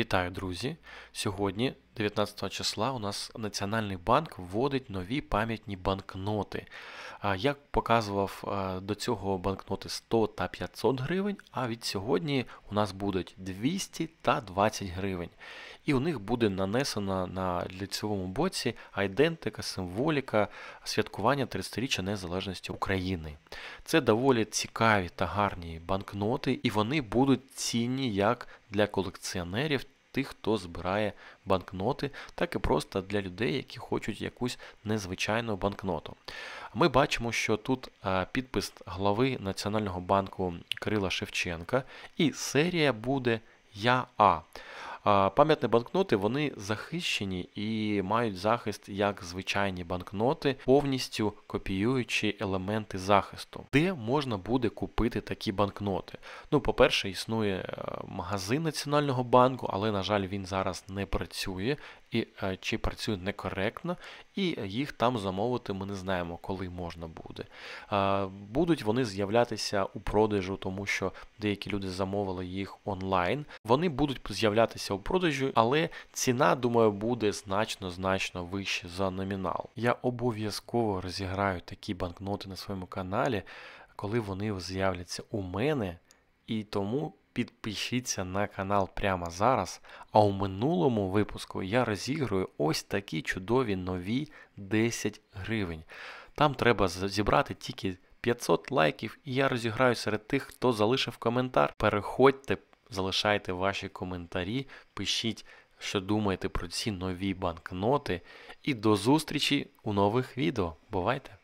Вітаю, друзі! Сьогодні, 19 числа, у нас Національний банк вводить нові пам'ятні банкноти. Як показував до цього банкноти 100 та 500 гривень, а від сьогодні у нас будуть 200 та 20 гривень і у них буде нанесена на ліцевому боці айдентика, символіка святкування 30-річчя незалежності України. Це доволі цікаві та гарні банкноти, і вони будуть цінні як для колекціонерів. Тих, хто збирає банкноти, так і просто для людей, які хочуть якусь незвичайну банкноту. Ми бачимо, що тут е, підпис глави Національного банку Кирила Шевченка, і серія буде Я А. Пам'ятні банкноти вони захищені і мають захист як звичайні банкноти, повністю копіюючи елементи захисту. Де можна буде купити такі банкноти? Ну, по-перше, існує е, магазин Національного банку, але, на жаль, він зараз не працює і е, чи працює некоректно, і їх там замовити ми не знаємо, коли можна буде. Будуть вони з'являтися у продажу, тому що деякі люди замовили їх онлайн. Вони будуть з'являтися у продажі, але ціна, думаю, буде значно-значно вище за номінал. Я обов'язково розіграю такі банкноти на своєму каналі, коли вони з'являться у мене. І тому підпишіться на канал прямо зараз. А у минулому випуску я розіграю ось такі чудові нові 10 гривень. Там треба зібрати тільки. 500 лайків, і я розіграю серед тих, хто залишив коментар. Переходьте, залишайте ваші коментарі, пишіть, що думаєте про ці нові банкноти. І до зустрічі у нових відео. Бувайте!